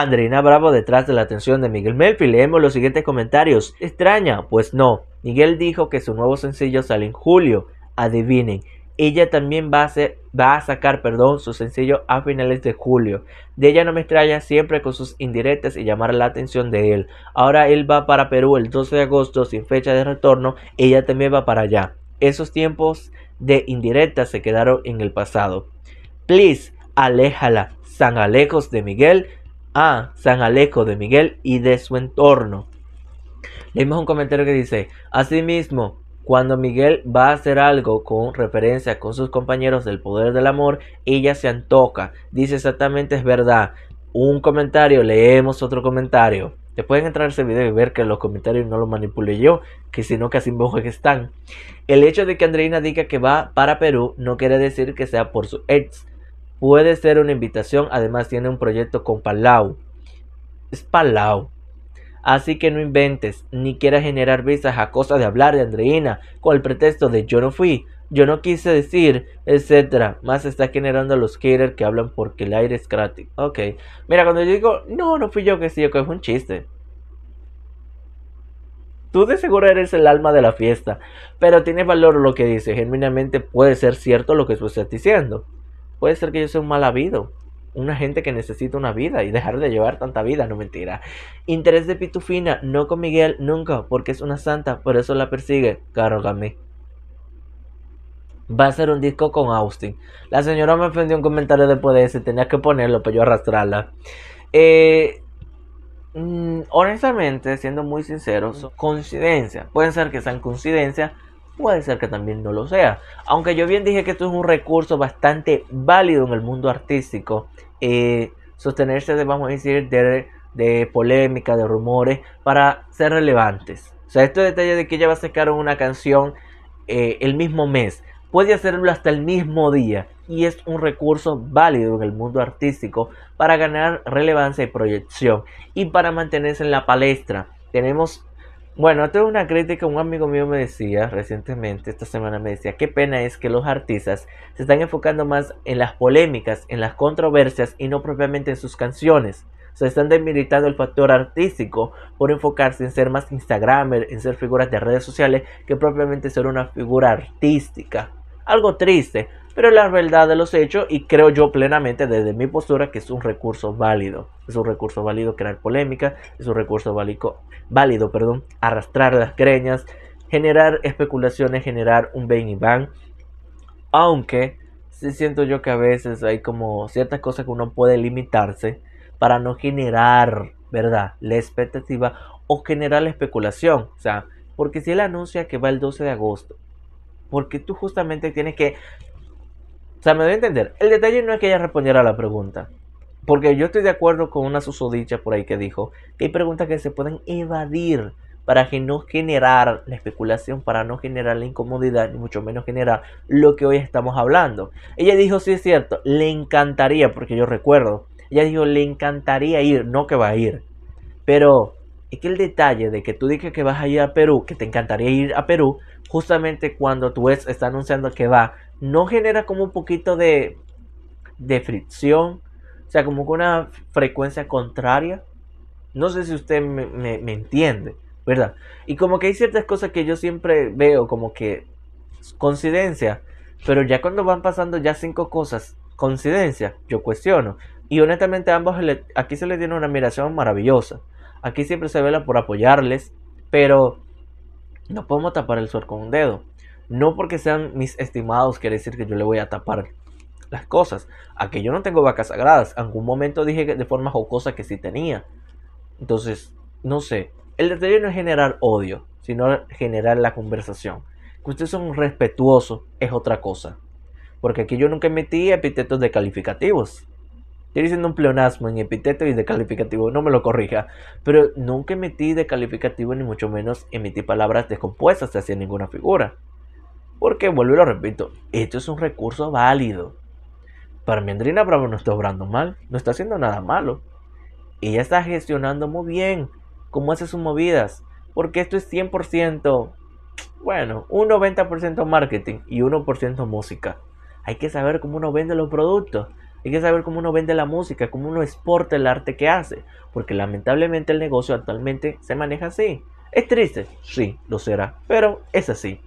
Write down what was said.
Andrina Bravo detrás de la atención de Miguel Melfi. Leemos los siguientes comentarios. Extraña, pues no. Miguel dijo que su nuevo sencillo sale en julio. Adivinen, ella también va a, sacar perdón, su sencillo a finales de julio. De ella no me extraña siempre con sus indirectas y llamar la atención de él. Ahora él va para Perú el 12 de agosto sin fecha de retorno. Ella también va para allá. Esos tiempos de indirectas se quedaron en el pasado. Please, aléjala. San Alejos de Miguel a San Alejo de Miguel y de su entorno. Leímos un comentario que dice, asimismo, cuando Miguel va a hacer algo con referencia con sus compañeros del poder del amor, ella se antoca Dice exactamente es verdad. Un comentario, leemos otro comentario. Te pueden entrar a ese video y ver que los comentarios no los manipulé yo, que sino que así que están. El hecho de que Andreina diga que va para Perú no quiere decir que sea por su ex puede ser una invitación. Además, tiene un proyecto con Palau. Es Palau. Así que no inventes ni quieras generar visas a cosa de hablar de Andreina con el pretexto de yo no fui, yo no quise decir, etcétera. Más está generando a los haters que hablan porque el aire es gratis. Ok, mira, cuando yo digo no, no fui yo que sí, que es un chiste. Tú de seguro eres el alma de la fiesta, pero tiene valor lo que dices. Genuinamente puede ser cierto lo que tú estás diciendo. Puede ser que yo sea un mal habido, una gente que necesita una vida y dejar de llevar tanta vida, no mentira. Interés de Pitufina, no con Miguel nunca, porque es una santa, por eso la persigue. Caro Va a ser un disco con Austin. La señora me ofendió un comentario después de ese, tenía que ponerlo para yo arrastrarla. Eh, mm, honestamente, siendo muy sincero, Coincidencia. Pueden ser que sean coincidencia puede ser que también no lo sea. Aunque yo bien dije que esto es un recurso bastante válido en el mundo artístico, eh, sostenerse de, vamos a decir, de, polémica, de rumores, para ser relevantes. O sea, este detalle de que ella va a sacar una canción eh, el mismo mes, puede hacerlo hasta el mismo día y es un recurso válido en el mundo artístico para ganar relevancia y proyección y para mantenerse en la palestra. Tenemos bueno, tengo una crítica, un amigo mío me decía recientemente, esta semana me decía, qué pena es que los artistas se están enfocando más en las polémicas, en las controversias y no propiamente en sus canciones. Se están debilitando el factor artístico por enfocarse en ser más Instagramer, en ser figuras de redes sociales, que propiamente ser una figura artística. Algo triste, pero la verdad de los hechos y creo yo plenamente desde mi postura que es un recurso válido. Es un recurso válido crear polémica, es un recurso válido, válido perdón, arrastrar las greñas. generar especulaciones, generar un ben y van. Aunque sí siento yo que a veces hay como ciertas cosas que uno puede limitarse para no generar, ¿verdad?, la expectativa o generar la especulación. O sea, porque si él anuncia que va el 12 de agosto, porque tú justamente tienes que o sea, me doy a entender. El detalle no es que ella respondiera a la pregunta. Porque yo estoy de acuerdo con una susodicha por ahí que dijo que hay preguntas que se pueden evadir para que no generar la especulación, para no generar la incomodidad, ni mucho menos generar lo que hoy estamos hablando. Ella dijo, sí es cierto, le encantaría, porque yo recuerdo, ella dijo, le encantaría ir, no que va a ir, pero es que el detalle de que tú digas que vas a ir a Perú, que te encantaría ir a Perú, justamente cuando tu ex está anunciando que va, no genera como un poquito de, de fricción, o sea, como que una frecuencia contraria. No sé si usted me, entiende, ¿verdad? Y como que hay ciertas cosas que yo siempre veo como que coincidencia, pero ya cuando van pasando ya cinco cosas, coincidencia, yo cuestiono. Y honestamente a ambos aquí se les tiene una admiración maravillosa. Aquí siempre se vela por apoyarles, pero no podemos tapar el sol con un dedo. No porque sean mis estimados quiere decir que yo le voy a tapar las cosas. Aquí yo no tengo vacas sagradas. En algún momento dije de forma jocosa que sí tenía. Entonces, no sé. El detalle no es generar odio, sino generar la conversación. Que ustedes son respetuosos es otra cosa. Porque aquí yo nunca metí epítetos de calificativos. Estoy diciendo un pleonasmo en epíteto y de calificativo, no me lo corrija. Pero nunca emití de calificativo ni mucho menos emití palabras descompuestas hacia ninguna figura. Porque, vuelvo y lo repito, esto es un recurso válido. Para Bravo no está obrando mal, no está haciendo nada malo. Ella está gestionando muy bien cómo hace sus movidas. Porque esto es 100%, bueno, un 90% marketing y 1% música. Hay que saber cómo uno vende los productos hay que saber cómo uno vende la música, cómo uno exporta el arte que hace, porque lamentablemente el negocio actualmente se maneja así. ¿Es triste? Sí, lo será, pero es así.